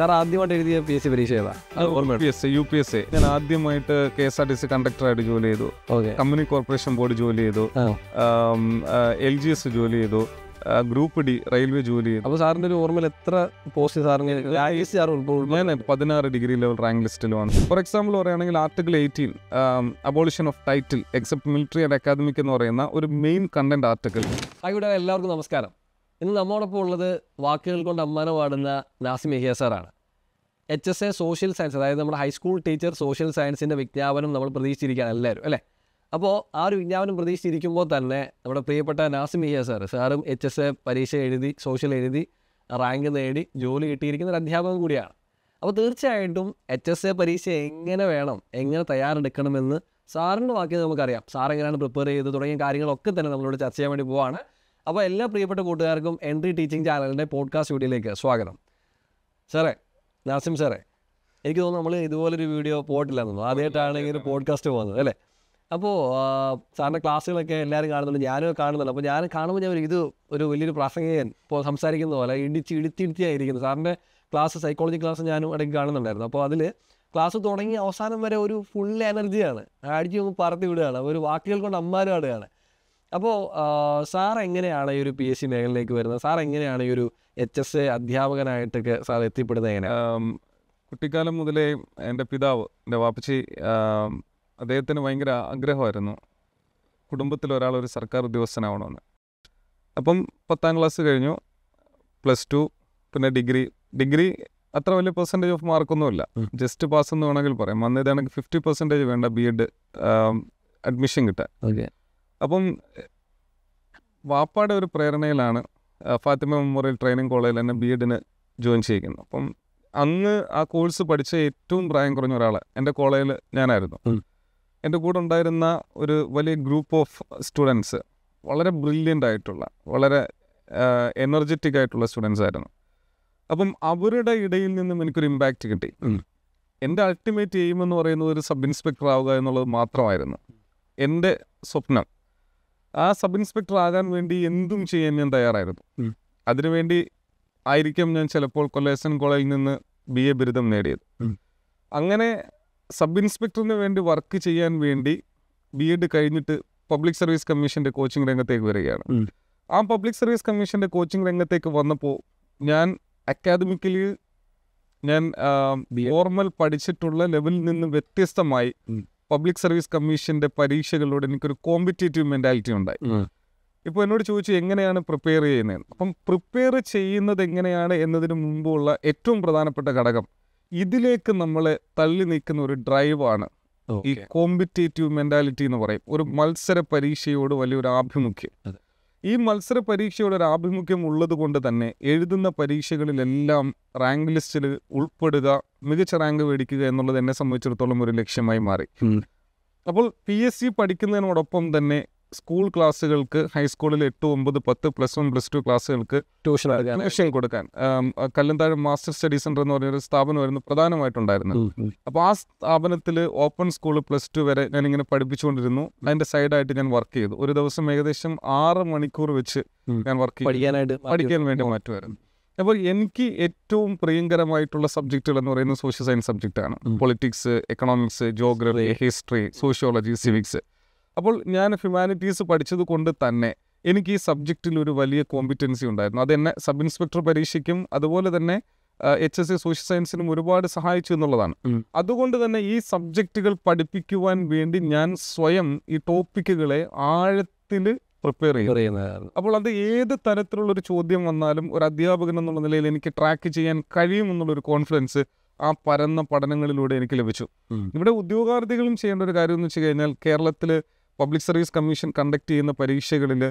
sir ആദ്യമായിട്ട് എഴുതിയ P S C പരീക്ഷ ഏതാ യു പി എസ് സി ഞാൻ ആദ്യമായിട്ട് K S R T C കണ്ടക്ടറായിട്ട് ജോലി ചെയ്തു കമ്പനി കോർപ്പറേഷൻ ബോർഡ് ജോലി ചെയ്തു എൽ ജി എസ് ജോലി ചെയ്തു ഗ്രൂപ്പ് ഡി റെയിൽവേ ജോലി ചെയ്തു അപ്പോൾ സാറിൻ്റെ ഒരു ഓർമ്മയിൽ എത്ര പോസ്റ്റ് സാറിന് പതിനാറ് ഡിഗ്രി ലെവൽ റാങ്ക് ലിസ്റ്റിൽ വന്നു ഫോർ എക്സാമ്പിൾ പറയുകയാണെങ്കിൽ article eighteen abolition of title except military and academic എന്ന് പറയുന്ന ഒരു മെയിൻ കണ്ടന്റ് ആർട്ടിക്കിൾ എല്ലാവർക്കും നമസ്കാരം ഇന്ന് നമ്മോടൊപ്പം ഉള്ളത് വാക്കുകൾ കൊണ്ട് അമ്മാനം പാടുന്ന നാസിം മെഹിയ സാറാണ് H S A social science അതായത് നമ്മുടെ ഹൈസ്കൂൾ ടീച്ചർ സോഷ്യൽ സയൻസിൻ്റെ വിജ്ഞാപനം നമ്മൾ പ്രതീക്ഷിച്ചിരിക്കുകയാണ് എല്ലാവരും അല്ലേ അപ്പോൾ ആ ഒരു വിജ്ഞാപനം പ്രതീക്ഷിച്ചിരിക്കുമ്പോൾ തന്നെ നമ്മുടെ പ്രിയപ്പെട്ട നാസിം മെഹിയ സാർ സാറും എച്ച് എസ് എ പരീക്ഷ എഴുതി സോഷ്യൽ എഴുതി റാങ്ക് നേടി ജോലി കിട്ടിയിരിക്കുന്ന ഒരു അധ്യാപകൻ കൂടിയാണ് അപ്പോൾ തീർച്ചയായിട്ടും എച്ച് എസ് എ പരീക്ഷ എങ്ങനെ വേണം എങ്ങനെ തയ്യാറെടുക്കണമെന്ന് സാറിൻ്റെ വാക്കിൽ നമുക്കറിയാം സാർ എങ്ങനെയാണ് പ്രിപ്പയർ ചെയ്ത് തുടങ്ങിയ കാര്യങ്ങളൊക്കെ തന്നെ നമ്മളോട് ചർച്ച ചെയ്യാൻ വേണ്ടി പോവാണ് അപ്പോൾ എല്ലാ പ്രിയപ്പെട്ട കൂട്ടുകാർക്കും എൻട്രി ടീച്ചിങ് ചാനലിൻ്റെ പോഡ്കാസ്റ്റ് വീഡിയോയിലേക്ക് സ്വാഗതം സാറേ നാസിം സാറേ എനിക്ക് തോന്നുന്നു നമ്മൾ ഇതുപോലൊരു വീഡിയോ പോയിട്ടില്ല തോന്നുന്നു ആദ്യമായിട്ടാണെങ്കിൽ ഒരു പോഡ്കാസ്റ്റ് പോകുന്നത് അല്ലേ അപ്പോൾ സാറിൻ്റെ ക്ലാസ്സുകളൊക്കെ എല്ലാവരും കാണുന്നുണ്ട് ഞാനും കാണുന്നുണ്ട് അപ്പോൾ ഞാൻ കാണുമ്പോൾ ഞാൻ ഇത് ഒരു വലിയൊരു പ്രാസംഗികൻ ഇപ്പോൾ സംസാരിക്കുന്ന പോലെ ഇടിച്ച് ഇടുത്തി ഇടുത്തിയായിരിക്കുന്നു സാറിൻ്റെ ക്ലാസ് സൈക്കോളജി ക്ലാസ് ഞാനും ഇടയ്ക്ക് കാണുന്നുണ്ടായിരുന്നു അപ്പോൾ അതിൽ ക്ലാസ് തുടങ്ങി അവസാനം വരെ ഒരു ഫുൾ എനർജിയാണ് അടിച്ച് പറത്തി വിടുകയാണ് ഒരു വാക്കുകൾ കൊണ്ട് അമ്മാരും ആടുകയാണ് അപ്പോൾ സാർ എങ്ങനെയാണ് ഈ ഒരു പി എസ് സി മേഖലയിലേക്ക് വരുന്നത് സാർ എങ്ങനെയാണ് ഈ ഒരു എച്ച് എസ് എ അധ്യാപകനായിട്ടൊക്കെ സാർ എത്തിപ്പെടുന്നത് എങ്ങനെ കുട്ടിക്കാലം മുതലേ എൻ്റെ പിതാവ് എൻ്റെ വാപ്പച്ചി അദ്ദേഹത്തിന് ഭയങ്കര ആഗ്രഹമായിരുന്നു കുടുംബത്തിൽ ഒരാൾ ഒരു സർക്കാർ ഉദ്യോഗസ്ഥനാവണമെന്ന് അപ്പം പത്താം ക്ലാസ് കഴിഞ്ഞു പ്ലസ് ടു പിന്നെ ഡിഗ്രി ഡിഗ്രി അത്ര വലിയ പെർസെൻറ്റേജ് ഓഫ് മാർക്കൊന്നുമില്ല ജസ്റ്റ് പാസ് എന്ന് വേണമെങ്കിൽ പറയാം അന്ന് ഫിഫ്റ്റി പെർസെൻറ്റേജ് വേണ്ട ബി എഡ് അഡ്മിഷൻ കിട്ടാൻ അപ്പം വാപ്പാടെ ഒരു പ്രേരണയിലാണ് ഫാത്തിമ മെമ്മോറിയൽ ട്രെയിനിങ് കോളേജിൽ തന്നെ ബി എഡിന് ജോയിൻ ചെയ്യിക്കുന്നത് അപ്പം അന്ന് ആ കോഴ്സ് പഠിച്ച ഏറ്റവും പ്രായം കുറഞ്ഞ ഒരാൾ എൻ്റെ കോളേജിൽ ഞാനായിരുന്നു എൻ്റെ കൂടെ ഉണ്ടായിരുന്ന ഒരു വലിയ ഗ്രൂപ്പ് ഓഫ് സ്റ്റുഡൻസ് വളരെ ബ്രില്യൻ്റ് ആയിട്ടുള്ള വളരെ എനർജറ്റിക് ആയിട്ടുള്ള സ്റ്റുഡൻസ് ആയിരുന്നു അപ്പം അവരുടെ ഇടയിൽ നിന്നും എനിക്കൊരു ഇമ്പാക്റ്റ് കിട്ടി എൻ്റെ അൾട്ടിമേറ്റ് എയിം എന്ന് പറയുന്നത് ഒരു സബ് ഇൻസ്പെക്ടർ ആവുക എന്നുള്ളത് മാത്രമായിരുന്നു എൻ്റെ സ്വപ്നം ആ സബ് ഇൻസ്പെക്ടർ ആകാൻ വേണ്ടി എന്തും ചെയ്യാൻ ഞാൻ തയ്യാറായിരുന്നു അതിനുവേണ്ടി ആയിരിക്കും ഞാൻ ചിലപ്പോൾ കൊല്ലേശൻ കോളേജിൽ നിന്ന് ബി എ ബിരുദം നേടിയത് അങ്ങനെ സബ് ഇൻസ്പെക്ടറിന് വേണ്ടി വർക്ക് ചെയ്യാൻ വേണ്ടി ബി എഡ് കഴിഞ്ഞിട്ട് പബ്ലിക് സർവീസ് കമ്മീഷൻ്റെ കോച്ചിങ് രംഗത്തേക്ക് വരികയാണ് ആ പബ്ലിക് സർവീസ് കമ്മീഷൻ്റെ കോച്ചിങ് രംഗത്തേക്ക് വന്നപ്പോൾ ഞാൻ അക്കാദമിക്കലി ഞാൻ നോർമൽ പഠിച്ചിട്ടുള്ള ലെവലിൽ നിന്ന് വ്യത്യസ്തമായി പബ്ലിക് സർവീസ് കമ്മീഷന്റെ പരീക്ഷകളോട് എനിക്കൊരു കോമ്പറ്റേറ്റീവ് മെന്റാലിറ്റി ഉണ്ടായി ഇപ്പോൾ എന്നോട് ചോദിച്ചു എങ്ങനെയാണ് പ്രിപ്പയർ ചെയ്യുന്നത് അപ്പം പ്രിപ്പയർ ചെയ്യുന്നത് എങ്ങനെയാണ് എന്നതിന് മുമ്പുള്ള ഏറ്റവും പ്രധാനപ്പെട്ട ഘടകം ഇതിലേക്ക് നമ്മളെ തള്ളി നീക്കുന്ന ഒരു ഡ്രൈവാണ് ഈ കോമ്പറ്റേറ്റീവ് മെന്റാലിറ്റി എന്ന് പറയും ഒരു മത്സര പരീക്ഷയോട് വലിയൊരു ആഭിമുഖ്യം ഈ മത്സര പരീക്ഷയുടെ ഒരു ആഭിമുഖ്യം ഉള്ളത് കൊണ്ട് തന്നെ എഴുതുന്ന പരീക്ഷകളിലെല്ലാം റാങ്ക് ലിസ്റ്റിൽ ഉൾപ്പെടുക മികച്ച റാങ്ക് മേടിക്കുക എന്നുള്ളത് എന്നെ സംബന്ധിച്ചിടത്തോളം ഒരു ലക്ഷ്യമായി മാറി അപ്പോൾ പി എസ് സി പഠിക്കുന്നതിനോടൊപ്പം തന്നെ സ്കൂൾ ക്ലാസ്സുകൾക്ക് ഹൈസ്കൂളിൽ എട്ട് ഒമ്പത് പത്ത് പ്ലസ് വൺ പ്ലസ് ടു ക്ലാസ്സുകൾക്ക് ട്യൂഷൻ ട്യൂഷൻ കൊടുക്കാൻ കല്ലന്താഴ് മാസ്റ്റർ സ്റ്റഡി സെന്റർ എന്ന് പറഞ്ഞൊരു സ്ഥാപനമായിരുന്നു പ്രധാനമായിട്ടുണ്ടായിരുന്നു അപ്പോൾ ആ സ്ഥാപനത്തിൽ ഓപ്പൺ സ്കൂൾ പ്ലസ് ടു വരെ ഞാനിങ്ങനെ പഠിപ്പിച്ചുകൊണ്ടിരുന്നു അതിന്റെ സൈഡായിട്ട് ഞാൻ വർക്ക് ചെയ്തു ഒരു ദിവസം ഏകദേശം ആറ് മണിക്കൂർ വെച്ച് ഞാൻ വർക്ക് പഠിക്കാനായിട്ട് പഠിക്കാൻ വേണ്ടി മാറ്റുമായിരുന്നു അപ്പോൾ എനിക്ക് ഏറ്റവും പ്രിയങ്കരമായിട്ടുള്ള സബ്ജക്റ്റുകൾ എന്ന് പറയുന്നത് സോഷ്യൽ സയൻസ് സബ്ജക്റ്റാണ് politics economics geography history sociology civics അപ്പോൾ ഞാൻ ഹ്യൂമാനിറ്റീസ് പഠിച്ചത് കൊണ്ട് തന്നെ എനിക്ക് ഈ സബ്ജക്റ്റിൽ ഒരു വലിയ കോമ്പിറ്റൻസി ഉണ്ടായിരുന്നു അതെന്നെ സബ് ഇൻസ്പെക്ടർ പരീക്ഷയ്ക്കും അതുപോലെ തന്നെ എച്ച് എസ് സി സോഷ്യൽ സയൻസിനും ഒരുപാട് സഹായിച്ചു എന്നുള്ളതാണ് അതുകൊണ്ട് തന്നെ ഈ സബ്ജക്റ്റുകൾ പഠിപ്പിക്കുവാൻ വേണ്ടി ഞാൻ സ്വയം ഈ ടോപ്പിക്കുകളെ ആഴത്തിൽ പ്രിപ്പയർ ചെയ്യുന്നത് അപ്പോൾ അത് ഏത് തരത്തിലുള്ള ഒരു ചോദ്യം വന്നാലും ഒരു അധ്യാപകൻ എന്നുള്ള നിലയിൽ എനിക്ക് ട്രാക്ക് ചെയ്യാൻ കഴിയുമെന്നുള്ളൊരു കോൺഫിഡൻസ് ആ പരന്ന പഠനങ്ങളിലൂടെ എനിക്ക് ലഭിച്ചു ഇവിടെ ഉദ്യോഗാർത്ഥികളും ചെയ്യേണ്ട ഒരു കാര്യം എന്ന് വെച്ച് കഴിഞ്ഞാൽ കേരളത്തിൽ പബ്ലിക് സർവീസ് കമ്മീഷൻ കണ്ടക്ട് ചെയ്യുന്ന പരീക്ഷകളിൽ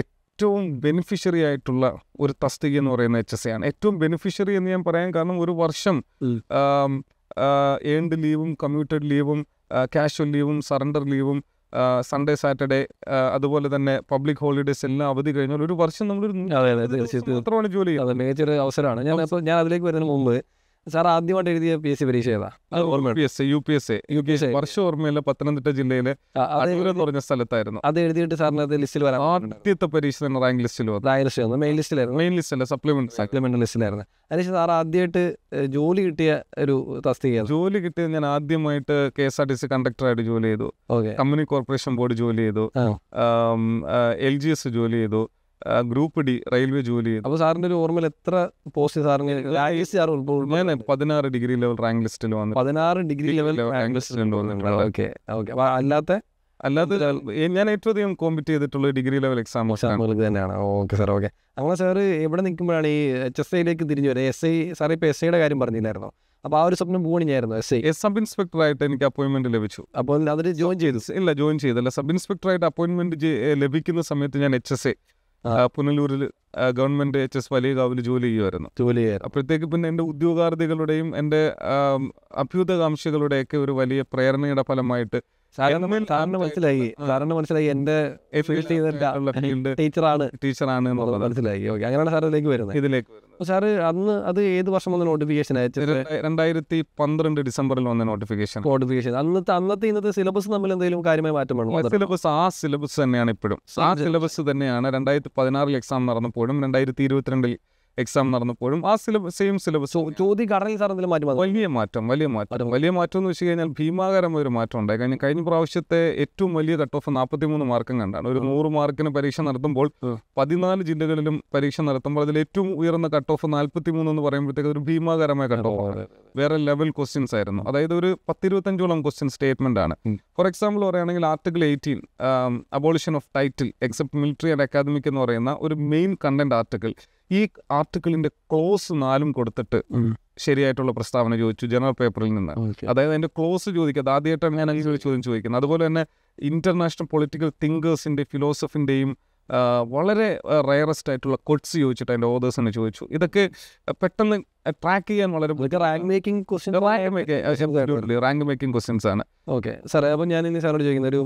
ഏറ്റവും ബെനിഫിഷ്യറി ആയിട്ടുള്ള ഒരു തസ്തിക എന്ന് പറയുന്ന എച്ച് എസ് ആണ് ഏറ്റവും ബെനിഫിഷ്യറി എന്ന് ഞാൻ പറയാൻ കാരണം ഒരു വർഷം ഏൺഡ് ലീവും കമ്മ്യൂട്ടഡ് ലീവും കാഷ്വൽ ലീവും സറണ്ടർ ലീവും സൺഡേ സാറ്റർഡേ അതുപോലെ തന്നെ പബ്ലിക് ഹോളിഡേസ് എല്ലാം അവധി കഴിഞ്ഞാൽ ഒരു വർഷം നമ്മളൊരു മാത്രമാണ് ജോലി അതെ മേജർ അവസരമാണ് ഞാൻ ഞാൻ അതിലേക്ക് വരുന്നതിന് മുമ്പ് സാർ ആദ്യമായിട്ട് എഴുതിയ പി എസ് സി പരീക്ഷ ഏതാ വർഷം ഓർമ്മയില്ല പത്തനംതിട്ട ജില്ലയിലെ പറഞ്ഞ സ്ഥലത്തായിരുന്നു അത് എഴുതിയിട്ട് സാറിന് അത് ലിസ്റ്റിൽ വരാം ആദ്യത്തെ പരീക്ഷ റാങ്ക് ലിസ്റ്റിൽ മെയിൻ ലിസ്റ്റിലായിരുന്നു സപ്ലിമെന്റ് സപ്ലിമെന്റ് ലിസ്റ്റിലായിരുന്നു അതിനുശേഷം സാർ ആദ്യമായിട്ട് ജോലി കിട്ടിയ ഒരു തസ്തിക ജോലി കിട്ടിയത് ഞാൻ ആദ്യമായിട്ട് K S R T C കണ്ടക്ടറായിട്ട് ജോലി ചെയ്തു കമ്പനി കോർപ്പറേഷൻ ബോർഡ് ജോലി ചെയ്തു എൽ ജി എസ് ജോലി ചെയ്തു ഗ്രൂപ്പ് ഡി റെയിൽവേ ജോലി ചെയ്തു അപ്പോൾ സാറിന്റെ ഒരു ഓർമ്മയിൽ എത്ര പോസ്റ്റ് സാറിന് പതിനാറ് ഡിഗ്രി ലെവൽ റാങ്ക് ലിസ്റ്റിൽ വന്നു പതിനാറ് ഡിഗ്രി ലെവൽ റാങ്ക് ലിസ്റ്റിൽ ഓക്കെ ഓക്കെ അപ്പോൾ അല്ലാത്ത അല്ലാതെ ഞാൻ ഏറ്റവും അധികം കോമ്പിറ്റ് ചെയ്തിട്ടുള്ള ഡിഗ്രി ലെവൽ എക്സാം എക്സാമുകൾക്ക് തന്നെയാണ് ഓക്കെ സാർ ഓക്കെ അങ്ങനെ സാർ എവിടെ നിൽക്കുമ്പോഴാണ് ഈ എച്ച് എസ് ഐയിലേക്ക് തിരിഞ്ഞു വരുന്നത് എസ് ഐ സാർ ഇപ്പോൾ എസ് ഐയുടെ കാര്യം പറഞ്ഞില്ലായിരുന്നോ അപ്പോൾ ആ ഒരു സ്വപ്നം പോകണിയായിരുന്നു എസ് ഐ സബ് ഇൻസ്പെക്ടർ ആയിട്ട് എനിക്ക് അപ്പോയിൻമെന്റ് ലഭിച്ചു അപ്പോൾ അതിൽ ജോയിൻ ചെയ്തു ഇല്ല ജോയിൻ ചെയ്തല്ല സബ് ഇൻസ്പെക്ടർ ആയിട്ട് അപ്പോയിൻമെന്റ് ലഭിക്കുന്ന സമയത്ത് ഞാൻ എച്ച് എസ് എ പുനലൂരിൽ ഗവൺമെന്റ് എച്ച് എസ് വലിയ കാവിൽ ജോലി ചെയ്യുമായിരുന്നു ജോലി അപ്പോഴത്തേക്ക് പിന്നെ എൻ്റെ ഉദ്യോഗാർത്ഥികളുടെയും എൻ്റെ അഭ്യുതകാംക്ഷികളുടെയൊക്കെ ഒരു വലിയ പ്രേരണയുടെ ഫലമായിട്ട് സാറിന് സാറിന് മനസ്സിലായി സാറിന് മനസ്സിലായി എന്റെ ടീച്ചറാണ് ടീച്ചറാണ് എന്നുള്ളത് മനസ്സിലായി ഓക്കെ അങ്ങനെയാണ് സാർ ഇതിലേക്ക് വരുന്നത് ഇതിലേക്ക് വരുന്നത് സാറ് അന്ന് അത് ഏത് വർഷം വന്ന നോട്ടിഫിക്കേഷൻ അയച്ചത് രണ്ടായിരത്തി പന്ത്രണ്ട് ഡിസംബറിൽ വന്ന നോട്ടിഫിക്കേഷൻ നോട്ടിഫിക്കേഷൻ അന്നത്തെ അന്നത്തെ ഇന്നത്തെ സിലബസ് തമ്മിൽ എന്തെങ്കിലും കാര്യമായി മാറ്റം വേണം സിലബസ് ആ സിലബസ് തന്നെയാണ് ഇപ്പോഴും ആ സിലബസ് തന്നെയാണ് രണ്ടായിരത്തി പതിനാറിൽ എക്സാം നടന്നപ്പോഴും രണ്ടായിരത്തി ഇരുപത്തിരണ്ടിൽ എക്സാം നടന്നപ്പോഴും ആ സിലബസ് സെയിം സിലബസ് ചോദ്യം കടലിൽ സാറിൽ മാറ്റം വലിയ മാറ്റം വലിയ മാറ്റം വലിയ മാറ്റം എന്ന് വെച്ച് കഴിഞ്ഞാൽ ഭീമാകരമായ ഒരു മാറ്റം ഉണ്ടായി കഴിഞ്ഞാൽ കഴിഞ്ഞ പ്രാവശ്യത്തെ ഏറ്റവും വലിയ കട്ട് ഓഫ് നാൽപ്പത്തി മൂന്ന് മാർക്കും കണ്ടാണ് ഒരു നൂറ് മാർക്കിന് പരീക്ഷ നടത്തുമ്പോൾ പതിനാല് ജില്ലകളിലും പരീക്ഷ നടത്തുമ്പോൾ അതിൽ ഏറ്റവും ഉയർന്ന കട്ട് ഓഫ് നാൽപ്പത്തി മൂന്ന് എന്ന് പറയുമ്പോഴത്തേക്ക് ഒരു ഭീമാകരമായ കട്ട് ഓഫ് ആണ് വേറെ ലെവൽ ക്വസ്റ്റ്യൻസ് ആയിരുന്നു അതായത് ഒരു പത്തിരുപത്തഞ്ചോളം ക്വസ്റ്റ്യൻ സ്റ്റേറ്റ്മെന്റ് ആണ് ഫോർ എക്സാമ്പിൾ പറയുകയാണെങ്കിൽ article eighteen abolition of title except military and academic എന്ന് പറയുന്ന ഒരു മെയിൻ കണ്ടന്റ് ആർട്ടിക്കിൾ ഈ ആർട്ടിക്കിളിന്റെ ക്ലോസ് നാലും കൊടുത്തിട്ട് ശരിയായിട്ടുള്ള പ്രസ്താവന ചോദിച്ചു ജനറൽ പേപ്പറിൽ നിന്ന് അതായത് അതിന്റെ ക്ലോസ് ചോദിക്കാതെ ആദ്യമായിട്ടാണ് ഞാൻ ഈ ചോദ്യം ചോദിക്കുന്നത് അതുപോലെ തന്നെ ഇന്റർനാഷണൽ പൊളിറ്റിക്കൽ തിങ്കേഴ്സിന്റെ ഫിലോസഫിന്റെയും വളരെ റയറസ്റ്റ് ആയിട്ടുള്ള കൊട്സ് ചോദിച്ചിട്ട് അതിന്റെ ഓതേഴ്സിനെ ചോദിച്ചു ഇതൊക്കെ പെട്ടെന്ന് ട്രാക്ക് ചെയ്യാൻ വളരെ rank making question rank making questions ആണ് ഓക്കെ സാറേ അപ്പം ഞാൻ ഇനി സാറോട് ചോദിക്കുന്ന ഒരു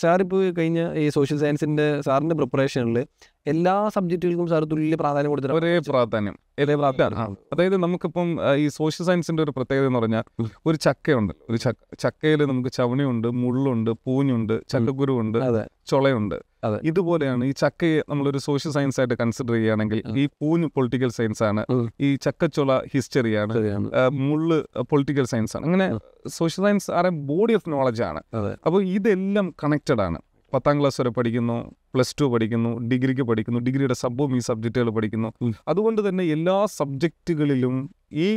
സാറിപ്പോൾ കഴിഞ്ഞ ഈ സോഷ്യൽ സയൻസിന്റെ സാറിന്റെ പ്രിപ്പറേഷനിൽ എല്ലാ സബ്ജക്റ്റുകൾക്കും സാർ തുല്യ പ്രാധാന്യം കൊടുത്തിട്ടുണ്ട് ഒരേ പ്രാധാന്യം ഒരേ പ്രാധാന്യം അതായത് നമുക്കിപ്പം ഈ സോഷ്യൽ സയൻസിന്റെ ഒരു പ്രത്യേകത എന്ന് പറഞ്ഞാൽ ഒരു ചക്കയുണ്ട് ഒരു ചക്കയിൽ നമുക്ക് ചവണിയുണ്ട് മുള്ളുണ്ട് പൂഞ്ഞുണ്ട് ചക്കക്കുരുവുണ്ട് ചുളയുണ്ട് ഇതുപോലെയാണ് ഈ ചക്കയെ നമ്മളൊരു സോഷ്യൽ സയൻസ് ആയിട്ട് കൺസിഡർ ചെയ്യുകയാണെങ്കിൽ ഈ പൂഞ്ഞ് പൊളിറ്റിക്കൽ സയൻസ് ആണ് ഈ ചക്കച്ചുള ഹിസ്റ്ററിയാണ് മുള്ള് പൊളിറ്റിക്കൽ സയൻസ് ആണ് അങ്ങനെ സോഷ്യൽ സയൻസ് ആരെ ബോഡി ഓഫ് നോളജ് ആണ് അപ്പോൾ ഇതെല്ലാം കണക്റ്റഡ് ആണ് പത്താം ക്ലാസ് വരെ പഠിക്കുന്നു പ്ലസ് ടു പഠിക്കുന്നു ഡിഗ്രിക്ക് പഠിക്കുന്നു ഡിഗ്രിയുടെ സബും ഈ സബ്ജക്റ്റുകൾ പഠിക്കുന്നു അതുകൊണ്ട് തന്നെ എല്ലാ സബ്ജക്റ്റുകളിലും ഈ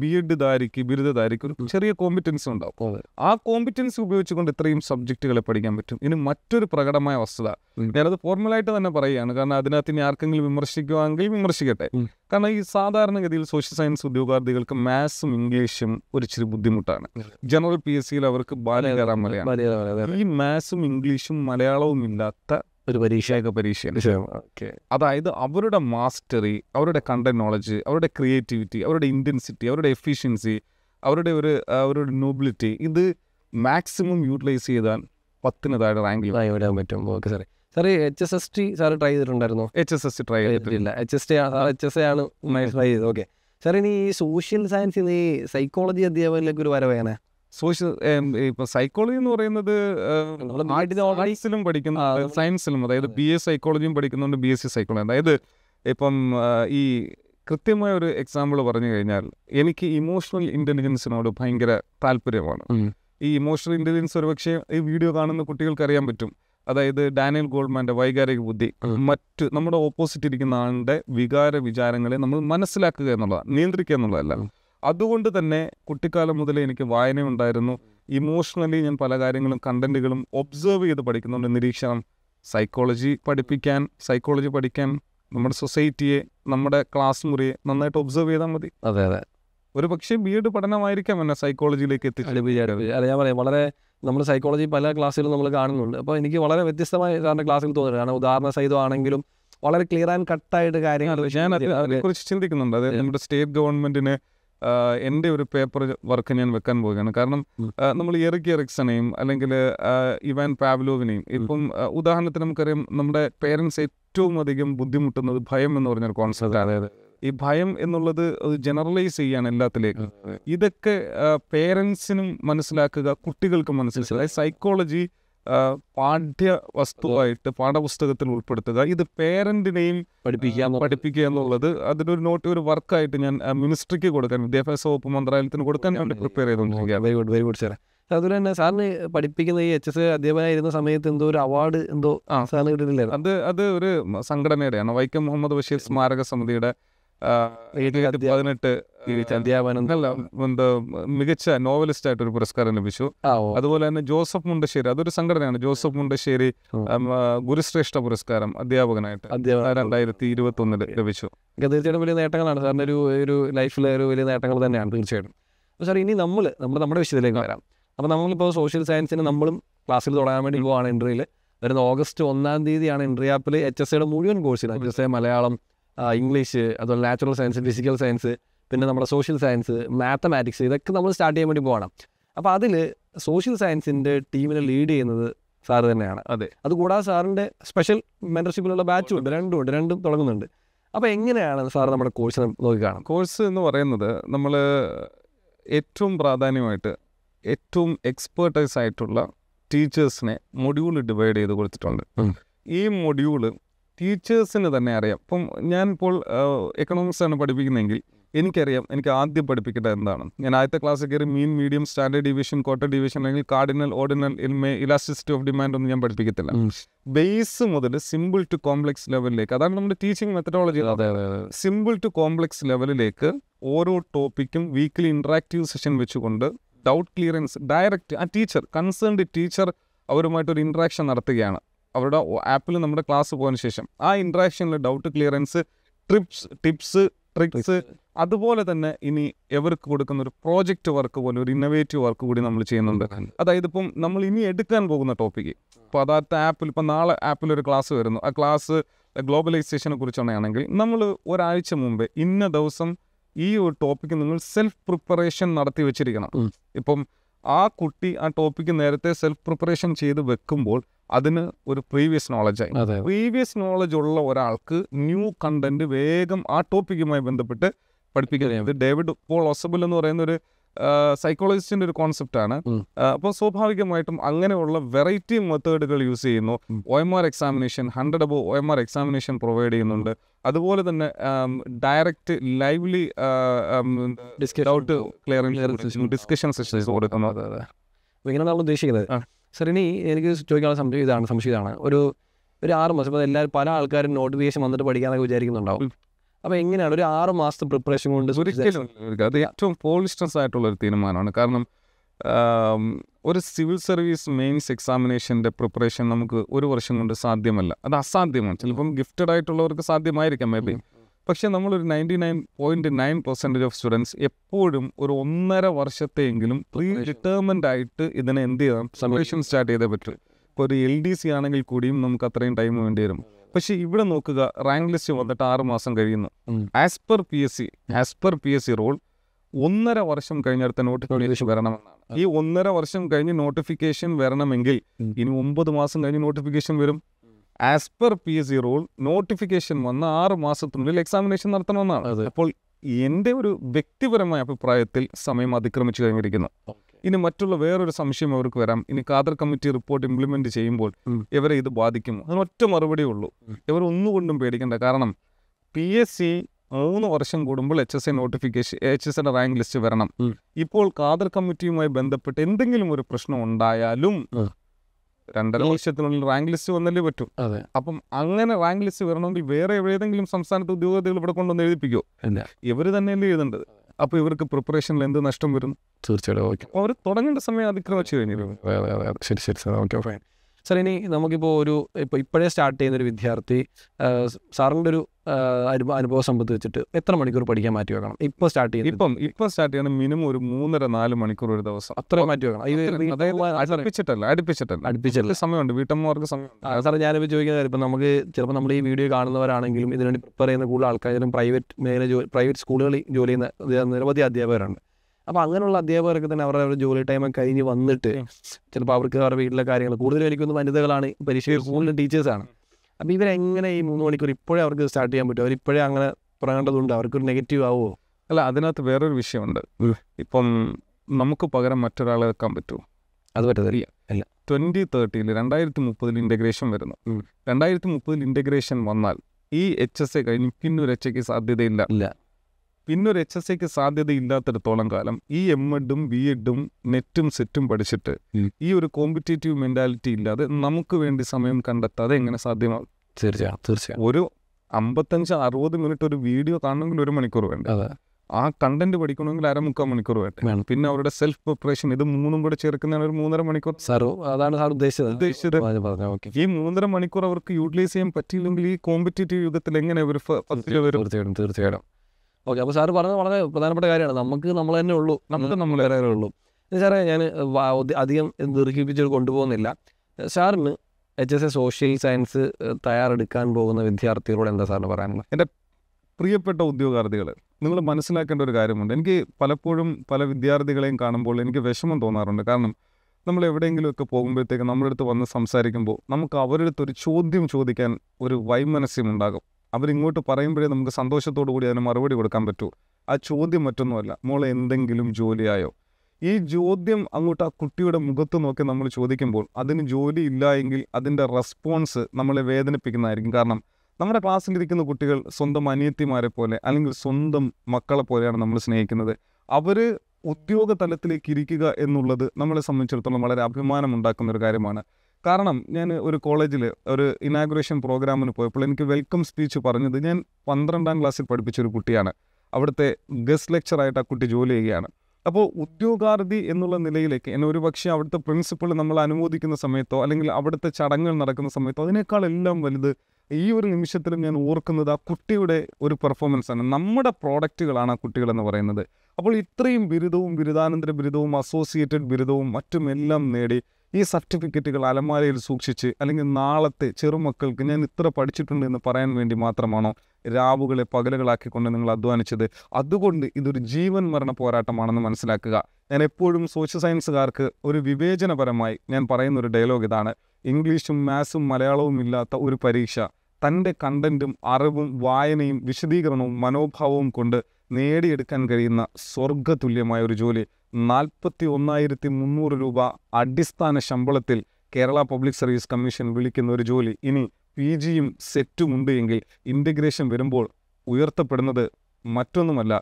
ബി എഡ്ധാരിക്ക് ബിരുദധാരിക്ക് ഒരു ചെറിയ കോമ്പിറ്റൻസ് ഉണ്ടാവും ആ കോമ്പിറ്റൻസ് ഉപയോഗിച്ചുകൊണ്ട് ഇത്രയും സബ്ജക്റ്റുകളെ പഠിക്കാൻ പറ്റും ഇനി മറ്റൊരു പ്രകടമായ വസ്തുത ഞാനത് ഫോർമലായിട്ട് തന്നെ പറയുകയാണ് കാരണം അതിനകത്ത് ഇനി ആർക്കെങ്കിലും വിമർശിക്കുവാണെങ്കിൽ വിമർശിക്കട്ടെ കാരണം ഈ സാധാരണഗതിയിൽ സോഷ്യൽ സയൻസ് ഉദ്യോഗാർത്ഥികൾക്ക് മാത്സും ഇംഗ്ലീഷും ഒരിച്ചിരി ബുദ്ധിമുട്ടാണ് ജനറൽ പി എസ് സിയിൽ അവർക്ക് ബാലകേറാൻ മലയാളം ഈ മാത്സും ഇംഗ്ലീഷും മലയാളവും ഇല്ലാത്ത ഒരു പരീക്ഷയൊക്കെ പരീക്ഷ ഓക്കെ അതായത് അവരുടെ മാസ്റ്ററി അവരുടെ കണ്ടന്റ് നോളജ് അവരുടെ ക്രിയേറ്റിവിറ്റി അവരുടെ ഇൻറ്റൻസിറ്റി അവരുടെ എഫിഷ്യൻസി അവരുടെ ഒരു അവരുടെ നോബിലിറ്റി ഇത് മാക്സിമം യൂട്ടിലൈസ് ചെയ്താൽ പത്തിന് താഴെ റാങ്ക് വരാൻ പറ്റും ഓക്കെ സാറേ സാറേ H S S T sir try ചെയ്തിട്ടുണ്ടായിരുന്നോ H S S T try ചെയ്തിട്ടില്ല H S T sir H S A ആണ് ട്രൈ ചെയ്തത് ഓക്കെ സാറേ ഇനി ഈ സോഷ്യൽ സയൻസ് ഈ സൈക്കോളജി അധ്യാപകനിലേക്ക് ഒരു വരവേന സോഷ്യൽ ഇപ്പൊ സൈക്കോളജി എന്ന് പറയുന്നത് സയൻസിലും പഠിക്കുന്ന സയൻസിലും അതായത് ബി എസ് സൈക്കോളജിയും പഠിക്കുന്നുണ്ട് ബി എസ് സി സൈക്കോളജി അതായത് ഇപ്പം ഈ കൃത്യമായ ഒരു എക്സാമ്പിൾ പറഞ്ഞു കഴിഞ്ഞാൽ എനിക്ക് ഇമോഷണൽ ഇന്റലിജൻസിനോട് ഭയങ്കര താല്പര്യമാണ് ഈ ഇമോഷണൽ ഇന്റലിജൻസ് പക്ഷേ ഈ വീഡിയോ കാണുന്ന കുട്ടികൾക്ക് അറിയാൻ പറ്റും അതായത് ഡാനിയൽ ഗോൾഡ്മാന്റെ വൈകാരിക ബുദ്ധി മറ്റ് നമ്മുടെ ഓപ്പോസിറ്റ് ഇരിക്കുന്ന ആളുടെ വികാര വിചാരങ്ങളെ നമ്മൾ മനസ്സിലാക്കുക എന്നുള്ളതാണ് നിയന്ത്രിക്കുക എന്നുള്ളതല്ല അതുകൊണ്ട് തന്നെ കുട്ടിക്കാലം മുതലേ എനിക്ക് വായനയുണ്ടായിരുന്നു ഇമോഷണലി ഞാൻ പല കാര്യങ്ങളും കണ്ടന്റുകളും ഒബ്സർവ് ചെയ്ത് പഠിക്കുന്നുണ്ട് നിരീക്ഷണം സൈക്കോളജി പഠിപ്പിക്കാൻ സൈക്കോളജി പഠിക്കാൻ നമ്മുടെ സൊസൈറ്റിയെ നമ്മുടെ ക്ലാസ് മുറിയെ നന്നായിട്ട് ഒബ്സർവ് ചെയ്താൽ മതി അതെ അതെ ഒരു പക്ഷേ ബി എഡ് പഠനമായിരിക്കാം എന്നെ സൈക്കോളജിയിലേക്ക് വിചാരം അല്ല ഞാൻ പറയാം വളരെ നമ്മൾ സൈക്കോളജി പല ക്ലാസ്സുകളും നമ്മൾ കാണുന്നുണ്ട് അപ്പോൾ എനിക്ക് വളരെ വ്യത്യസ്തമായ സാറിൻ്റെ ക്ലാസ്സിൽ തോന്നുന്നു കാരണം ഉദാഹരണ സഹിതമാണെങ്കിലും വളരെ ക്ലിയർ ആൻഡ് കട്ടായിട്ട് കാര്യങ്ങൾ ഞാൻ അതിനെക്കുറിച്ച് ചിന്തിക്കുന്നുണ്ട് അതായത് നമ്മുടെ സ്റ്റേറ്റ് ഗവൺമെന്റിനെ എൻ്റെ ഒരു പേപ്പർ വർക്ക് ഞാൻ വെക്കാൻ പോവുകയാണ് കാരണം നമ്മൾ എറിക് എറിക്സനെയും അല്ലെങ്കിൽ ഇവാൻ പാവ്ലോവിനെയും ഇപ്പം ഉദാഹരണത്തിന് നമുക്കറിയാം നമ്മുടെ പേരൻസ് ഏറ്റവും അധികം ബുദ്ധിമുട്ടുന്നത് ഭയം എന്ന് പറഞ്ഞൊരു കോൺസെപ്റ്റ് അതായത് ഈ ഭയം എന്നുള്ളത് ജനറലൈസ് ചെയ്യാണ് എല്ലാത്തിലേക്ക് ഇതൊക്കെ പേരൻസിനും മനസ്സിലാക്കുക കുട്ടികൾക്കും മനസ്സിലാക്കുക സൈക്കോളജി പാഠ്യ വസ്തുവായിട്ട് പാഠപുസ്തകത്തിൽ ഉൾപ്പെടുത്തുക ഇത് പേരന്റിനെയും പഠിപ്പിക്കാൻ പഠിപ്പിക്കുക എന്നുള്ളത് അതിനൊരു നോട്ട് ഒരു വർക്കായിട്ട് ഞാൻ മിനിസ്ട്രിക്ക് കൊടുക്കാൻ വിദ്യാഭ്യാസ വകുപ്പ് മന്ത്രാലയത്തിന് കൊടുക്കാൻ ഞാൻ പ്രിപ്പയർ ചെയ്തോണ്ടിരിക്കുക very good very good sir അതുപോലെ തന്നെ സാറിന് പഠിപ്പിക്കുന്ന ഈ എച്ച് എസ് അധ്യാപകനായിരുന്ന സമയത്ത് എന്തോ ഒരു അവാർഡ് എന്തോ സാറിന് കിട്ടിയിട്ടില്ലായിരുന്നു അത് അത് ഒരു സംഘടനയുടെയാണ് വൈക്കം മുഹമ്മദ് ബഷീർ സ്മാരക സമിതിയുടെ പതിനെട്ട് മികച്ച നോവലിസ്റ്റ് ആയിട്ട് ഒരു പുരസ്കാരം ലഭിച്ചു അതുപോലെ തന്നെ ജോസഫ് മുണ്ടശ്ശേരി അതൊരു സംഘടനയാണ് ജോസഫ് മുണ്ടശ്ശേരി ഗുരുശ്രേഷ്ഠ പുരസ്കാരം അധ്യാപകനായിട്ട് രണ്ടായിരത്തി ഇരുപത്തി ഒന്നില് ലഭിച്ചു തീർച്ചയായിട്ടും വലിയ നേട്ടങ്ങളാണ് സാറിന്റെ ഒരു ഒരു ലൈഫിലെ ഒരു വലിയ നേട്ടങ്ങൾ തന്നെയാണ് തീർച്ചയായിട്ടും അപ്പോൾ സാർ ഇനി നമ്മൾ നമ്മൾ നമ്മുടെ വിഷയത്തിലേക്ക് വരാം അപ്പോൾ നമ്മളിപ്പോ സോഷ്യൽ സയൻസിന് നമ്മളും ക്ലാസ്സിൽ തുടങ്ങാൻ വേണ്ടി പോവാണ് എൻട്രിയിൽ വരുന്ന ഓഗസ്റ്റ് ഒന്നാം തീയതിയാണ് ആപ്പിൽ എച്ച് എസ് എയുടെ മുഴുവൻ കോഴ്സിൽ H S A Malayalam English അതുപോലെ നാച്ചുറൽ സയൻസ് ഫിസിക്കൽ സയൻസ് പിന്നെ നമ്മുടെ സോഷ്യൽ സയൻസ് മാത്തമാറ്റിക്സ് ഇതൊക്കെ നമ്മൾ സ്റ്റാർട്ട് ചെയ്യാൻ വേണ്ടി പോകണം അപ്പോൾ അതിൽ സോഷ്യൽ സയൻസിൻ്റെ ടീമിനെ ലീഡ് ചെയ്യുന്നത് സാറ് തന്നെയാണ് അതെ അതുകൂടാതെ സാറിൻ്റെ സ്പെഷ്യൽ മെമ്പർഷിപ്പിലുള്ള ബാച്ചും ഉണ്ട് രണ്ടും ഉണ്ട് രണ്ടും തുടങ്ങുന്നുണ്ട് അപ്പോൾ എങ്ങനെയാണ് സാർ നമ്മുടെ കോഴ്സ് നോക്കി കാണാം കോഴ്സ് എന്ന് പറയുന്നത് നമ്മൾ ഏറ്റവും പ്രാധാന്യമായിട്ട് ഏറ്റവും എക്സ്പേർട്ടൈസ് ആയിട്ടുള്ള ടീച്ചേഴ്സിനെ മൊഡ്യൂൾ ഡിവൈഡ് ചെയ്ത് കൊടുത്തിട്ടുണ്ട് ഈ മൊഡ്യൂള് ടീച്ചേഴ്സിന് തന്നെ അറിയാം ഇപ്പം ഞാനിപ്പോൾ എക്കണോമിക്സ് ആണ് പഠിപ്പിക്കുന്നതെങ്കിൽ എനിക്കറിയാം എനിക്ക് ആദ്യം പഠിപ്പിക്കേണ്ടത് എന്താണ് ഞാൻ ആദ്യത്തെ ക്ലാസ്സിൽ കയറി mean medium standard division quarter division അല്ലെങ്കിൽ കാർഡിനൽ ഓർഡിനൽ ഇൽമേ ഇലാസ്റ്റിസിറ്റി ഓഫ് ഡിമാൻഡ് ഒന്നും ഞാൻ പഠിപ്പിക്കത്തില്ല ബേസ് മുതൽ സിമ്പിൾ ടു കോംപ്ലക്സ് ലെവലിലേക്ക് അതാണ് നമ്മുടെ teaching methodology simple to complex ലെവലിലേക്ക് ഓരോ ടോപ്പിക്കും വീക്കിലി ഇൻട്രാക്റ്റീവ് സെഷൻ വെച്ചുകൊണ്ട് ഡൗട്ട് ക്ലിയറൻസ് ഡയറക്റ്റ് ആ ടീച്ചർ കൺസേൺഡ് ടീച്ചർ അവരുമായിട്ടൊരു ഇൻട്രാക്ഷൻ നടത്തുകയാണ് അവരുടെ ആപ്പിൽ നമ്മുടെ ക്ലാസ് പോയതിനു ശേഷം ആ ഇൻട്രാക്ഷനിൽ doubt clearance trips tips tricks അതുപോലെ തന്നെ ഇനി എവർക്ക് കൊടുക്കുന്ന ഒരു പ്രോജക്റ്റ് വർക്ക് പോലെ ഒരു ഇന്നോവേറ്റീവ് വർക്ക് കൂടി നമ്മൾ ചെയ്യുന്നുണ്ട് അതായത് ഇപ്പം നമ്മൾ ഇനി എടുക്കാൻ പോകുന്ന ടോപ്പിക്ക് ഇപ്പോൾ അതായത് ആപ്പിൽ ഇപ്പം നാളെ ആപ്പിൽ ഒരു ക്ലാസ് വരുന്നു ആ ക്ലാസ് ഗ്ലോബലൈസേഷനെ കുറിച്ചാണെങ്കിൽ നമ്മൾ ഒരാഴ്ച മുമ്പേ ഇന്ന ദിവസം ഈ ഒരു ടോപ്പിക്ക് നിങ്ങൾ സെൽഫ് പ്രിപ്പറേഷൻ നടത്തി വെച്ചിരിക്കണം ഇപ്പം ആ കുട്ടി ആ ടോപ്പിക്ക് നേരത്തെ സെൽഫ് പ്രിപ്പറേഷൻ ചെയ്ത് വെക്കുമ്പോൾ അതിന് ഒരു പ്രീവിയസ് നോളജായി പ്രീവിയസ് നോളജ് ഉള്ള ഒരാൾക്ക് ന്യൂ കണ്ടന്റ് വേഗം ആ ടോപ്പിക്കുമായി ബന്ധപ്പെട്ട് പഠിപ്പിക്കുന്നത് ഡേവിഡ് പോൾ ഒസബിൾ എന്ന് പറയുന്ന ഒരു സൈക്കോളജിസ്റ്റിന്റെ ഒരു കോൺസെപ്റ്റ് ആണ് അപ്പോൾ സ്വാഭാവികമായിട്ടും അങ്ങനെയുള്ള വെറൈറ്റി മെത്തേഡുകൾ യൂസ് ചെയ്യുന്നു O M R examination hundred above O M R examination provide ചെയ്യുന്നുണ്ട് അതുപോലെ തന്നെ direct lively doubt clearing discussion sessions കൊടുക്കുന്നു ഉദ്ദേശിക്കുന്നത് സർ എനിക്ക് ചോദിക്കാനുള്ള സംശയം ഇതാണ് സംശയം ഇതാണ് ഒരു ഒരു ആറ് മാസം ഇപ്പോൾ എല്ലാവരും പല ആൾക്കാരും നോട്ടിഫിക്കേഷൻ വന്നിട്ട് പഠിക്കാനൊക്കെ വിചാരിക്കുന്നുണ്ടാവും അപ്പോൾ എങ്ങനെയാണ് ഒരു ആറ് മാസത്തെ പ്രിപ്പറേഷൻ കൊണ്ട് അത് ഏറ്റവും പോളിസ്റ്റസ് ആയിട്ടുള്ള ഒരു തീരുമാനമാണ് കാരണം ഒരു സിവിൽ സർവീസ് മെയിൻസ് എക്സാമിനേഷൻ്റെ പ്രിപ്പറേഷൻ നമുക്ക് ഒരു വർഷം കൊണ്ട് സാധ്യമല്ല അത് അസാധ്യമാണ് ചിലപ്പം ഗിഫ്റ്റഡ് ആയിട്ടുള്ളവർക്ക് സാധ്യമായിരിക്കാം മേ ബി പക്ഷേ നമ്മളൊരു ninety nine point nine percentage of students എപ്പോഴും ഒരു ഒന്നര വർഷത്തെങ്കിലും പ്രീ ഡിറ്റർമൻഡ് ആയിട്ട് ഇതിനെ എന്ത് ചെയ്യണം സൊല്യൂഷൻ സ്റ്റാർട്ട് ചെയ്തേ പറ്റും ഇപ്പോൾ ഒരു എൽ ഡി സി ആണെങ്കിൽ കൂടിയും നമുക്ക് അത്രയും ടൈം വേണ്ടി വരും പക്ഷേ ഇവിടെ നോക്കുക റാങ്ക് ലിസ്റ്റ് വന്നിട്ട് ആറ് മാസം കഴിയുന്നു as per P S C as per P S C role ഒന്നര വർഷം കഴിഞ്ഞടുത്ത നോട്ടിഫിക്കേഷൻ വരണമെന്നാണ് ഈ ഒന്നര വർഷം കഴിഞ്ഞ് നോട്ടിഫിക്കേഷൻ വരണമെങ്കിൽ ഇനി ഒമ്പത് മാസം കഴിഞ്ഞ് നോട്ടിഫിക്കേഷൻ വരും as per P S C rule notification വന്ന് ആറ് മാസത്തിനുള്ളിൽ എക്സാമിനേഷൻ നടത്തണമെന്നാണ് അപ്പോൾ എൻ്റെ ഒരു വ്യക്തിപരമായ അഭിപ്രായത്തിൽ സമയം അതിക്രമിച്ചു കഴിഞ്ഞിരിക്കുന്നു ഇനി മറ്റുള്ള വേറൊരു സംശയം അവർക്ക് വരാം ഇനി കാദർ കമ്മിറ്റി റിപ്പോർട്ട് ഇംപ്ലിമെന്റ് ചെയ്യുമ്പോൾ ഇവരെ ഇത് ബാധിക്കും അതിന് ഒറ്റ മറുപടിയേ ഉള്ളൂ ഇവർ ഒന്നുകൊണ്ടും പേടിക്കേണ്ട കാരണം പി എസ് സി മൂന്ന് വർഷം കൂടുമ്പോൾ H S I notification H S ഐയുടെ റാങ്ക് ലിസ്റ്റ് വരണം ഇപ്പോൾ കാദർ കമ്മിറ്റിയുമായി ബന്ധപ്പെട്ട് എന്തെങ്കിലും ഒരു പ്രശ്നം ഉണ്ടായാലും രണ്ടര വർഷത്തിനുള്ളിൽ റാങ്ക് ലിസ്റ്റ് വന്നല്ലേ പറ്റും അപ്പം അങ്ങനെ റാങ്ക് ലിസ്റ്റ് വരണമെങ്കിൽ വേറെ ഏതെങ്കിലും സംസ്ഥാനത്ത് ഉദ്യോഗാർത്ഥികൾ ഇവിടെ കൊണ്ടുവന്ന് എഴുതിപ്പിക്കോ ഇവർ തന്നെയല്ലേ എഴുതേണ്ടത് അപ്പൊ ഇവർക്ക് പ്രിപ്പറേഷനിൽ എന്ത് നഷ്ടം വരും തീർച്ചയായിട്ടും അവർ തുടങ്ങേണ്ട സമയം അതിക്രമിച്ചു കഴിഞ്ഞിരുന്നു ശരി ശരി ഓക്കെ ഫൈൻ സാർ ഇനി നമുക്കിപ്പോൾ ഒരു ഇപ്പോൾ ഇപ്പോഴേ സ്റ്റാർട്ട് ചെയ്യുന്ന ഒരു വിദ്യാർത്ഥി സാറിൻ്റെ ഒരു അനുഭവ അനുഭവ സംബന്ധിച്ച് വെച്ചിട്ട് എത്ര മണിക്കൂർ പഠിക്കാൻ മാറ്റി വെക്കണം ഇപ്പോൾ സ്റ്റാർട്ട് ചെയ്യുന്നത് ഇപ്പം ഇപ്പം സ്റ്റാർട്ട് ചെയ്യുന്ന മിനിമം ഒരു മൂന്നര നാല് മണിക്കൂർ ഒരു ദിവസം അത്ര മാറ്റി വെക്കണം ഇത് അടുപ്പിച്ചിട്ടല്ല അടുപ്പിച്ചിട്ടല്ല അടുപ്പിച്ചില്ല സമയമുണ്ട് വീട്ടമ്മമാർക്ക് സമയം സാറേ ഞാനിപ്പോൾ ചോദിക്കുന്നത് ഇപ്പം നമുക്ക് ചിലപ്പോൾ നമ്മൾ ഈ വീഡിയോ കാണുന്നവരാണെങ്കിലും ഇതിനുവേണ്ടി പ്രിപ്പയർ ചെയ്യുന്ന കൂടുതൽ ആൾക്കാരും പ്രൈവറ്റ് മേഖല ജോലി പ്രൈവറ്റ് സ്കൂളുകളിൽ ജോലി ചെയ്യുന്ന നിരവധി അധ്യാപകരുണ്ട് അപ്പോൾ അങ്ങനെയുള്ള അധ്യാപകരൊക്കെ തന്നെ അവരുടെ ഒരു ജോലി ടൈമൊക്കെ കഴിഞ്ഞ് വന്നിട്ട് ചിലപ്പോൾ അവർക്ക് അവരുടെ വീട്ടിലെ കാര്യങ്ങൾ കൂടുതലും എനിക്കൊന്ന് വനിതകളാണ് പരീക്ഷയിൽ കൂടുതലും ടീച്ചേഴ്സാണ് അപ്പോൾ ഇവരെങ്ങനെ ഈ മൂന്ന് മണിക്കൂർ ഇപ്പോഴേ അവർക്ക് സ്റ്റാർട്ട് ചെയ്യാൻ പറ്റും അവരിപ്പോഴേ അങ്ങനെ പറയേണ്ടതുണ്ട് അവർക്കൊരു നെഗറ്റീവ് ആവുമോ അല്ല അതിനകത്ത് വേറൊരു വിഷയമുണ്ട് ഇപ്പം നമുക്ക് പകരം മറ്റൊരാളെ വെക്കാൻ പറ്റുമോ അത് പറ്റത്തില്ല അല്ല ട്വൻറ്റി തേർട്ടിയിൽ രണ്ടായിരത്തി മുപ്പതിൽ ഇൻറ്റഗ്രേഷൻ വരുന്നു രണ്ടായിരത്തി മുപ്പതിൽ ഇൻറ്റഗ്രേഷൻ വന്നാൽ ഈ എച്ച് എസ് എ കഴിഞ്ഞ് പിന്നൊരു എച്ച് എക്ക് സാധ്യതയില്ല പിന്നൊരു എച്ച് എസ് സിക്ക് ഇല്ലാത്തിടത്തോളം കാലം ഈ എം എഡും ബി എഡും നെറ്റും സെറ്റും പഠിച്ചിട്ട് ഈ ഒരു കോമ്പറ്റേറ്റീവ് മെന്റാലിറ്റി ഇല്ലാതെ നമുക്ക് വേണ്ടി സമയം കണ്ടെത്താതെ എങ്ങനെ സാധ്യമാകും തീർച്ചയായും തീർച്ചയായും ഒരു അമ്പത്തഞ്ച് അറുപത് മിനിറ്റ് ഒരു വീഡിയോ കാണണമെങ്കിൽ ഒരു മണിക്കൂർ വേണ്ട ആ കണ്ടന്റ് പഠിക്കണമെങ്കിൽ അരമുക്കാൽ മണിക്കൂർ വേണ്ട പിന്നെ അവരുടെ സെൽഫ് പ്രിപ്പറേഷൻ ഇത് മൂന്നും കൂടെ ചേർക്കുന്നതാണ് ഒരു മൂന്നര മണിക്കൂർ സാറോ അതാണ് സാർ ഉദ്ദേശിച്ചത് ഉദ്ദേശിച്ചത് ഈ മൂന്നര മണിക്കൂർ അവർക്ക് യൂട്ടിലൈസ് ചെയ്യാൻ പറ്റിയില്ലെങ്കിൽ ഈ കോമ്പറ്റേറ്റീവ് യുഗത്തിൽ എങ്ങനെ അവർ തീർച്ചയായിട്ടും തീർച്ചയായിട്ടും ഓക്കെ അപ്പോൾ സാറ് പറഞ്ഞത് വളരെ പ്രധാനപ്പെട്ട കാര്യമാണ് നമുക്ക് നമ്മൾ തന്നെ ഉള്ളൂ നമുക്ക് നമ്മൾ വേറെ ഉള്ളൂ സാറേ ഞാൻ അധികം ദീർഘിപ്പിച്ച് കൊണ്ടുപോകുന്നില്ല സാറിന് H S A social science തയ്യാറെടുക്കാൻ പോകുന്ന വിദ്യാർത്ഥികളോട് എന്താ സാറിന് പറയാനുള്ളത് എൻ്റെ പ്രിയപ്പെട്ട ഉദ്യോഗാർത്ഥികൾ നിങ്ങൾ മനസ്സിലാക്കേണ്ട ഒരു കാര്യമുണ്ട് എനിക്ക് പലപ്പോഴും പല വിദ്യാർത്ഥികളെയും കാണുമ്പോൾ എനിക്ക് വിഷമം തോന്നാറുണ്ട് കാരണം നമ്മൾ എവിടെയെങ്കിലുമൊക്കെ പോകുമ്പോഴത്തേക്ക് നമ്മുടെ അടുത്ത് വന്ന് സംസാരിക്കുമ്പോൾ നമുക്ക് അവരുടെ ഒരു ചോദ്യം ചോദിക്കാൻ ഒരു വൈമനസ്യം ഉണ്ടാകും അവരിങ്ങോട്ട് പറയുമ്പോഴേ നമുക്ക് സന്തോഷത്തോടു കൂടി അതിന് മറുപടി കൊടുക്കാൻ പറ്റൂ ആ ചോദ്യം മറ്റൊന്നുമല്ല മോൾ എന്തെങ്കിലും ജോലിയായോ ഈ ചോദ്യം അങ്ങോട്ട് ആ കുട്ടിയുടെ മുഖത്ത് നോക്കി നമ്മൾ ചോദിക്കുമ്പോൾ അതിന് ജോലി ഇല്ല എങ്കിൽ അതിൻ്റെ റെസ്പോൺസ് നമ്മളെ വേദനിപ്പിക്കുന്നതായിരിക്കും കാരണം നമ്മുടെ ക്ലാസ്സിൽ ഇരിക്കുന്ന കുട്ടികൾ സ്വന്തം അനിയത്തിമാരെ പോലെ അല്ലെങ്കിൽ സ്വന്തം മക്കളെ പോലെയാണ് നമ്മൾ സ്നേഹിക്കുന്നത് അവർ ഉദ്യോഗ തലത്തിലേക്ക് ഇരിക്കുക എന്നുള്ളത് നമ്മളെ സംബന്ധിച്ചിടത്തോളം വളരെ അഭിമാനം ഉണ്ടാക്കുന്ന ഒരു കാര്യമാണ് കാരണം ഞാൻ ഒരു കോളേജിൽ ഒരു ഇനാഗുറേഷൻ പ്രോഗ്രാമിന് പോയപ്പോൾ എനിക്ക് വെൽക്കം സ്പീച്ച് പറഞ്ഞത് ഞാൻ പന്ത്രണ്ടാം ക്ലാസ്സിൽ പഠിപ്പിച്ച ഒരു കുട്ടിയാണ് അവിടുത്തെ ഗസ്റ്റ് ലെക്ചറായിട്ട് ആ കുട്ടി ജോലി ചെയ്യുകയാണ് അപ്പോൾ ഉദ്യോഗാർത്ഥി എന്നുള്ള നിലയിലേക്ക് എന്നെ ഒരു പക്ഷേ അവിടുത്തെ പ്രിൻസിപ്പൾ നമ്മൾ അനുമോദിക്കുന്ന സമയത്തോ അല്ലെങ്കിൽ അവിടുത്തെ ചടങ്ങുകൾ നടക്കുന്ന സമയത്തോ അതിനേക്കാൾ എല്ലാം വലുത് ഈ ഒരു നിമിഷത്തിലും ഞാൻ ഓർക്കുന്നത് ആ കുട്ടിയുടെ ഒരു പെർഫോമൻസ് ആണ് നമ്മുടെ പ്രോഡക്റ്റുകളാണ് ആ കുട്ടികളെന്ന് പറയുന്നത് അപ്പോൾ ഇത്രയും ബിരുദവും ബിരുദാനന്തര ബിരുദവും അസോസിയേറ്റഡ് ബിരുദവും മറ്റുമെല്ലാം നേടി ഈ സർട്ടിഫിക്കറ്റുകൾ അലമാരയിൽ സൂക്ഷിച്ച് അല്ലെങ്കിൽ നാളത്തെ ചെറുമക്കൾക്ക് ഞാൻ ഇത്ര പഠിച്ചിട്ടുണ്ട് എന്ന് പറയാൻ വേണ്ടി മാത്രമാണോ രാവുകളെ പകലുകളാക്കിക്കൊണ്ട് നിങ്ങൾ അധ്വാനിച്ചത് അതുകൊണ്ട് ഇതൊരു ജീവൻ മരണ പോരാട്ടമാണെന്ന് മനസ്സിലാക്കുക ഞാൻ എപ്പോഴും സോഷ്യൽ സയൻസുകാർക്ക് ഒരു വിവേചനപരമായി ഞാൻ പറയുന്ന ഒരു ഡയലോഗ് ഇതാണ് ഇംഗ്ലീഷും മാത്സും മലയാളവും ഇല്ലാത്ത ഒരു പരീക്ഷ തൻ്റെ കണ്ടൻറ്റും അറിവും വായനയും വിശദീകരണവും മനോഭാവവും കൊണ്ട് നേടിയെടുക്കാൻ കഴിയുന്ന സ്വർഗതുല്യമായ ഒരു ജോലി നാൽപ്പത്തി ഒന്നായിരത്തി മുന്നൂറ് രൂപ അടിസ്ഥാന ശമ്പളത്തിൽ കേരള പബ്ലിക് സർവീസ് കമ്മീഷൻ വിളിക്കുന്ന ഒരു ജോലി ഇനി പി ജിയും സെറ്റും ഉണ്ട് എങ്കിൽ ഇൻ്റഗ്രേഷൻ വരുമ്പോൾ ഉയർത്തപ്പെടുന്നത് മറ്റൊന്നുമല്ല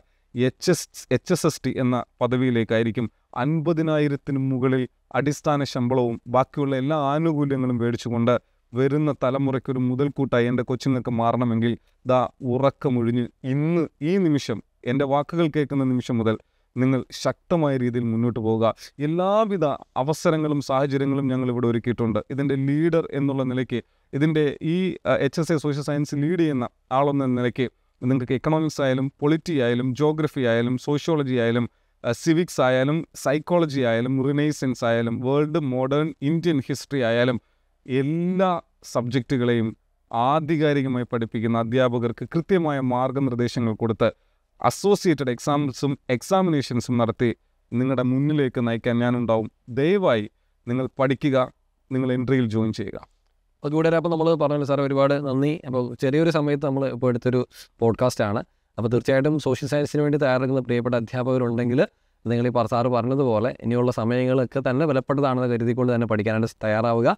H S H S S T എന്ന പദവിയിലേക്കായിരിക്കും അൻപതിനായിരത്തിന് മുകളിൽ അടിസ്ഥാന ശമ്പളവും ബാക്കിയുള്ള എല്ലാ ആനുകൂല്യങ്ങളും മേടിച്ചുകൊണ്ട് വരുന്ന തലമുറയ്ക്കൊരു മുതൽക്കൂട്ടായി എൻ്റെ കൊച്ചുങ്ങൾക്ക് മാറണമെങ്കിൽ ദാ ഉറക്കമൊഴിഞ്ഞ് ഇന്ന് ഈ നിമിഷം എൻ്റെ വാക്കുകൾ കേൾക്കുന്ന നിമിഷം മുതൽ നിങ്ങൾ ശക്തമായ രീതിയിൽ മുന്നോട്ട് പോവുക എല്ലാവിധ അവസരങ്ങളും സാഹചര്യങ്ങളും ഞങ്ങൾ ഇവിടെ ഒരുക്കിയിട്ടുണ്ട് ഇതിൻ്റെ ലീഡർ എന്നുള്ള നിലയ്ക്ക് ഇതിൻ്റെ ഈ H S A social science lead ചെയ്യുന്ന ആളെന്ന നിലയ്ക്ക് നിങ്ങൾക്ക് എക്കണോമിക്സ് ആയാലും പൊളിറ്റി ആയാലും ജോഗ്രഫി ആയാലും സോഷ്യോളജി ആയാലും സിവിക്സ് ആയാലും സൈക്കോളജി ആയാലും റിനൈസൻസ് ആയാലും വേൾഡ് മോഡേൺ ഇന്ത്യൻ ഹിസ്റ്ററി ആയാലും എല്ലാ സബ്ജക്റ്റുകളെയും ആധികാരികമായി പഠിപ്പിക്കുന്ന അധ്യാപകർക്ക് കൃത്യമായ മാർഗനിർദ്ദേശങ്ങൾ കൊടുത്ത് അസോസിയേറ്റഡ് എക്സാംസും എക്സാമിനേഷൻസും നടത്തി നിങ്ങളുടെ മുന്നിലേക്ക് നയിക്കാൻ ഞാനുണ്ടാവും ദയവായി നിങ്ങൾ പഠിക്കുക നിങ്ങൾ എൻട്രിയിൽ ജോയിൻ ചെയ്യുക അതുകൂടെ അപ്പോൾ നമ്മൾ പറഞ്ഞല്ലോ സാർ ഒരുപാട് നന്ദി അപ്പോൾ ചെറിയൊരു സമയത്ത് നമ്മൾ ഇപ്പോൾ എടുത്തൊരു പോഡ്കാസ്റ്റാണ് അപ്പോൾ തീർച്ചയായിട്ടും സോഷ്യൽ സയൻസിന് വേണ്ടി തയ്യാറെടുക്കുന്ന പ്രിയപ്പെട്ട അധ്യാപകരുണ്ടെങ്കിൽ നിങ്ങൾ ഈ സാറ് പറഞ്ഞതുപോലെ ഇനിയുള്ള സമയങ്ങളൊക്കെ തന്നെ വിലപ്പെട്ടതാണെന്ന് കരുതിക്കൊണ്ട് തന്നെ പഠിക്കാനായിട്ട് തയ്യാറാവുക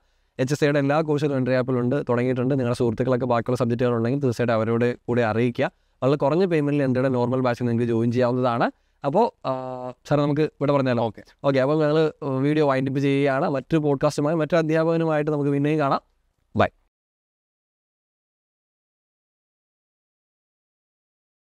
എച്ച് എസ് സിയുടെ എല്ലാ കോഴ്സുകളും എൻട്രി ആപ്പിലുണ്ട് തുടങ്ങിയിട്ടുണ്ട് നിങ്ങളുടെ സുഹൃത്തുക്കളൊക്കെ ബാക്കിയുള്ള സബ്ജക്റ്റുകളുണ്ടെങ്കിൽ തീർച്ചയായിട്ടും അവരോട് കൂടെ അറിയിക്കുക വളരെ കുറഞ്ഞ പേയ്മെൻറ്റിൽ എൻ്റെ നോർമൽ ബാച്ചിൽ നിങ്ങൾക്ക് ജോയിൻ ചെയ്യാവുന്നതാണ് അപ്പോൾ സാർ നമുക്ക് ഇവിടെ പറഞ്ഞാലോ ഓക്കെ ഓക്കെ അപ്പോൾ ഞങ്ങൾ വീഡിയോ വൈൻഡപ്പ് ചെയ്യുകയാണ് മറ്റു പോഡ്കാസ്റ്റുമായി മറ്റു അധ്യാപകനുമായിട്ട് നമുക്ക് പിന്നെയും കാണാം ബൈ